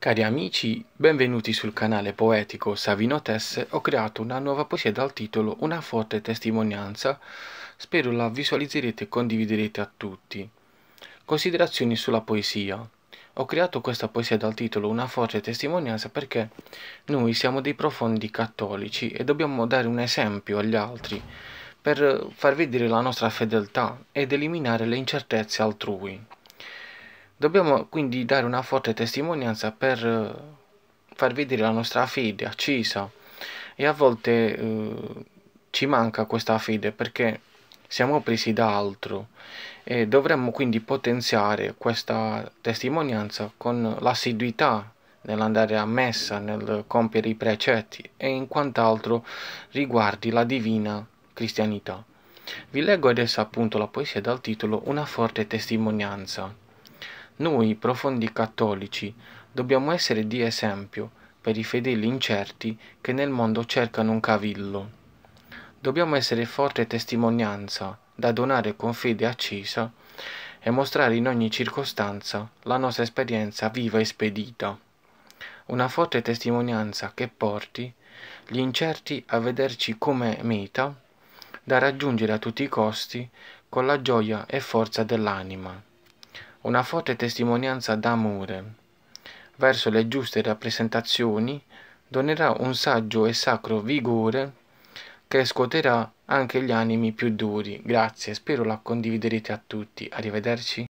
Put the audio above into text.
Cari amici, benvenuti sul canale poetico Savino Tesse, ho creato una nuova poesia dal titolo Una forte testimonianza, spero la visualizzerete e condividerete a tutti. Considerazioni sulla poesia. Ho creato questa poesia dal titolo Una forte testimonianza perché noi siamo dei profondi cattolici e dobbiamo dare un esempio agli altri per far vedere la nostra fedeltà ed eliminare le incertezze altrui. Dobbiamo quindi dare una forte testimonianza per eh, far vedere la nostra fede accesa e a volte eh, ci manca questa fede perché siamo presi da altro e dovremmo quindi potenziare questa testimonianza con l'assiduità nell'andare a messa, nel compiere i precetti e in quant'altro riguardi la divina cristianità. Vi leggo adesso appunto la poesia dal titolo Una forte testimonianza. Noi, profondi cattolici, dobbiamo essere di esempio per i fedeli incerti che nel mondo cercano un cavillo. Dobbiamo essere forte testimonianza da donare con fede accesa e mostrare in ogni circostanza la nostra esperienza viva e spedita. Una forte testimonianza che porti gli incerti a vederci come meta da raggiungere a tutti i costi con la gioia e forza dell'anima una forte testimonianza d'amore. Verso le giuste rappresentazioni donerà un saggio e sacro vigore che scuoterà anche gli animi più duri. Grazie, spero la condividerete a tutti. Arrivederci.